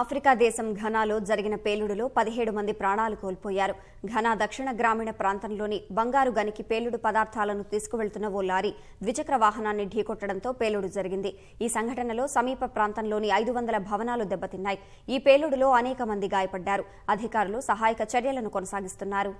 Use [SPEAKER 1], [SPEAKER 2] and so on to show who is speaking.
[SPEAKER 1] Africa దేశం ఘనాలో జరిగిన పేలుడులో పదిహేడు మంది ప్రాణాలు కోల్పోయారు ఘనా దక్షిణ గ్రామీణ ప్రాంతంలోని బంగారు గనికి పేలుడు పదార్థాలను తీసుకువెళ్తున్న ఓ లారీ ద్విచక్ర వాహనాన్ని ఢీకొట్టడంతో పేలుడు జరిగింది ఈ సంఘటనలో సమీప ప్రాంతంలోని ఐదు వందల భవనాలు దెబ్బతిన్నాయి ఈ పేలుడులో అనేక మంది గాయపడ్డారు అధికారులు సహాయక చర్యలను కొనసాగిస్తున్నారు